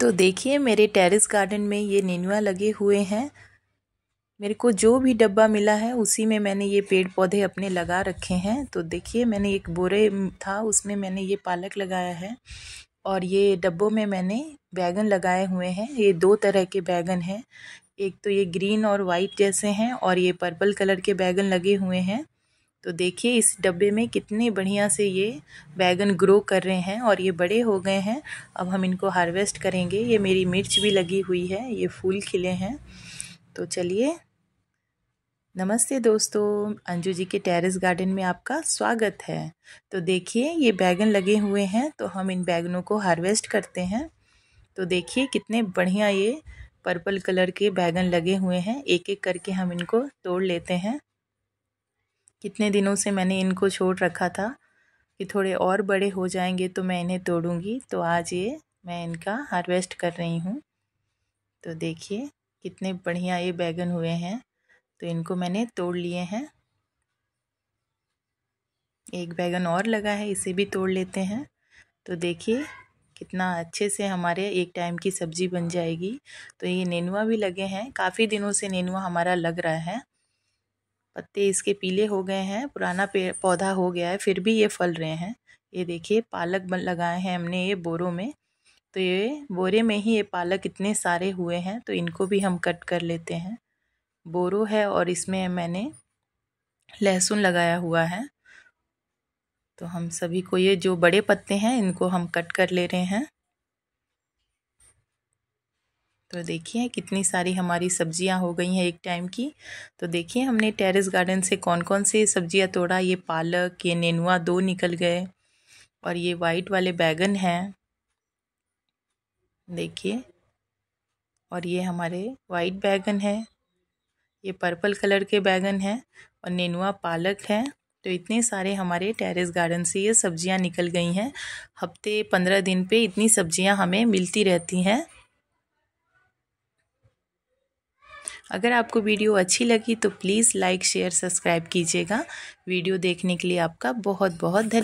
तो देखिए मेरे टेरेस गार्डन में ये नेनुआ लगे हुए हैं मेरे को जो भी डब्बा मिला है उसी में मैंने ये पेड़ पौधे अपने लगा रखे हैं तो देखिए मैंने एक बोरे था उसमें मैंने ये पालक लगाया है और ये डब्बों में मैंने बैगन लगाए हुए हैं ये दो तरह के बैगन हैं एक तो ये ग्रीन और वाइट जैसे हैं और ये पर्पल कलर के बैगन लगे हुए हैं तो देखिए इस डब्बे में कितने बढ़िया से ये बैगन ग्रो कर रहे हैं और ये बड़े हो गए हैं अब हम इनको हार्वेस्ट करेंगे ये मेरी मिर्च भी लगी हुई है ये फूल खिले हैं तो चलिए नमस्ते दोस्तों अंजू जी के टेरेस गार्डन में आपका स्वागत है तो देखिए ये बैगन लगे हुए हैं तो हम इन बैगनों को हार्वेस्ट करते हैं तो देखिए कितने बढ़िया ये पर्पल कलर के बैगन लगे हुए हैं एक एक करके हम इनको तोड़ लेते हैं कितने दिनों से मैंने इनको छोड़ रखा था कि थोड़े और बड़े हो जाएंगे तो मैं इन्हें तोड़ूँगी तो आज ये मैं इनका हार्वेस्ट कर रही हूँ तो देखिए कितने बढ़िया ये बैगन हुए हैं तो इनको मैंने तोड़ लिए हैं एक बैगन और लगा है इसे भी तोड़ लेते हैं तो देखिए कितना अच्छे से हमारे एक टाइम की सब्ज़ी बन जाएगी तो ये नेनुआ भी लगे हैं काफ़ी दिनों से नेनुआ हमारा लग रहा है पत्ते इसके पीले हो गए हैं पुराना पेड़ पौधा हो गया है फिर भी ये फल रहे हैं ये देखिए पालक लगाए हैं हमने ये बोरों में तो ये बोरे में ही ये पालक इतने सारे हुए हैं तो इनको भी हम कट कर लेते हैं बोरो है और इसमें मैंने लहसुन लगाया हुआ है तो हम सभी को ये जो बड़े पत्ते हैं इनको हम कट कर ले रहे हैं तो देखिए कितनी सारी हमारी सब्जियां हो गई हैं एक टाइम की तो देखिए हमने टेरेस गार्डन से कौन कौन से सब्जियां तोड़ा ये पालक ये नेनुआ दो निकल गए और ये वाइट वाले बैगन हैं देखिए और ये हमारे वाइट बैगन है ये पर्पल कलर के बैगन हैं और नेनुआ पालक है तो इतने सारे हमारे टेरेस गार्डन से ये सब्जियां निकल गई हैं हफ्ते पंद्रह दिन पे इतनी सब्जियां हमें मिलती रहती हैं अगर आपको वीडियो अच्छी लगी तो प्लीज़ लाइक शेयर सब्सक्राइब कीजिएगा वीडियो देखने के लिए आपका बहुत बहुत धन्यवाद